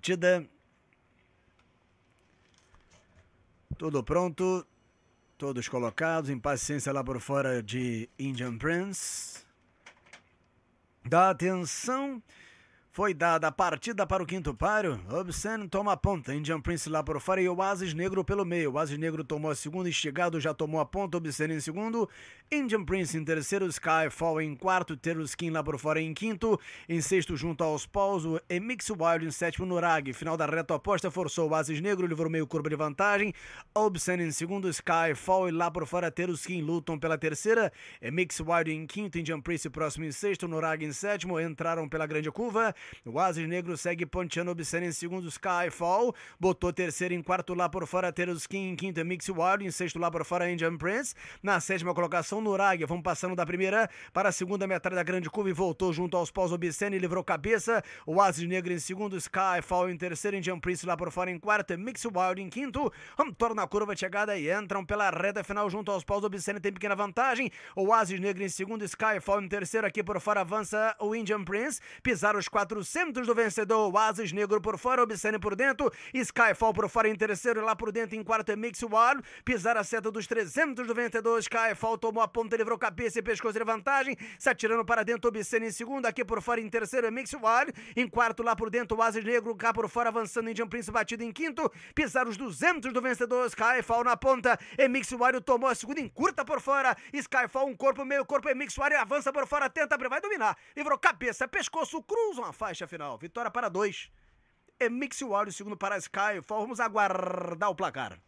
partida. Tudo pronto. Todos colocados. Impaciência lá por fora de Indian Prince. Dá atenção. Foi dada a partida para o quinto páreo. Obsen toma a ponta. Indian Prince lá por fora e o Asis Negro pelo meio. O Asis Negro tomou a segunda. Estigado já tomou a ponta. Obsen em segundo. Indian Prince em terceiro. Skyfall em quarto. Teruskin lá por fora em quinto. Em sexto, junto aos paus, o Emix Wild em sétimo. Nurag. Final da reta oposta forçou o Asis Negro. Livrou meio curva de vantagem. Obsen em segundo. Skyfall e lá por fora Teruskin. Lutam pela terceira. Emix Wild em quinto. Indian Prince próximo em sexto. Nurag em sétimo. Entraram pela grande curva. O Asas Negro segue ponteando Obscena em segundo Skyfall. Botou terceiro em quarto lá por fora o King. Em quinto Mix Wild. Em sexto lá por fora Indian Prince. Na sétima colocação Nurag. Vamos passando da primeira para a segunda metade da grande curva e voltou junto aos paus Obscena e livrou cabeça. O Asas Negro em segundo Skyfall. Em terceiro Indian Prince lá por fora em quarto Mix Wild. Em quinto Torna a curva de chegada e entram pela reta final junto aos paus Obscena tem pequena vantagem. O Asas Negro em segundo Skyfall. Em terceiro aqui por fora avança o Indian Prince. Pisaram os quatro 400 do vencedor. Oasis Negro por fora, Obscene por dentro, Skyfall por fora em terceiro e lá por dentro em quarto é Mix Pisar a seta dos 300 do vencedor. Skyfall tomou a ponta, livrou cabeça e pescoço de vantagem. Se atirando para dentro, Obscene em segundo. Aqui por fora em terceiro é Mix Em quarto, lá por dentro, Oasis Negro. Cá por fora, avançando em Prince batido em quinto. Pisar os 200 do vencedor. Skyfall na ponta. E Mix tomou a segunda em curta por fora. Skyfall um corpo, meio corpo. E Mix avança por fora, tenta, vai dominar. Livrou cabeça, pescoço, cruza uma faixa final. Vitória para dois. Mix Ward, segundo para Sky. Vamos aguardar o placar.